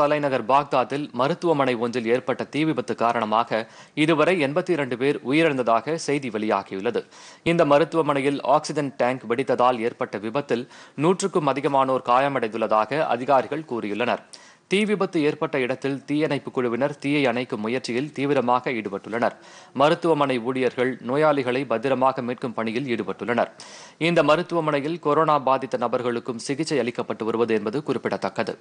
தலைநகர் பாக்தாத்தில் மருத்துவமனை ஒன்றில் ஏற்பட்ட தீ விபத்து காரணமாக இதுவரை எண்பத்தி இரண்டு பேர் உயிரிழந்ததாக செய்தி வெளியாகியுள்ளது இந்த மருத்துவமனையில் ஆக்சிஜன் டேங்க் வெடித்ததால் ஏற்பட்ட விபத்தில் நூற்றுக்கும் அதிகமானோர் காயமடைந்துள்ளதாக அதிகாரிகள் கூறியுள்ளனர் தீ விபத்து ஏற்பட்ட இடத்தில் தீயணைப்பு குழுவினர் தீயை அணைக்கும் முயற்சியில் தீவிரமாக ஈடுபட்டுள்ளனர் மருத்துவமனை ஊழியர்கள் நோயாளிகளை பத்திரமாக மீட்கும் பணியில் ஈடுபட்டுள்ளனர் இந்த மருத்துவமனையில் கொரோனா பாதித்த நபர்களுக்கும் சிகிச்சை அளிக்கப்பட்டு வருவது என்பது குறிப்பிடத்தக்கது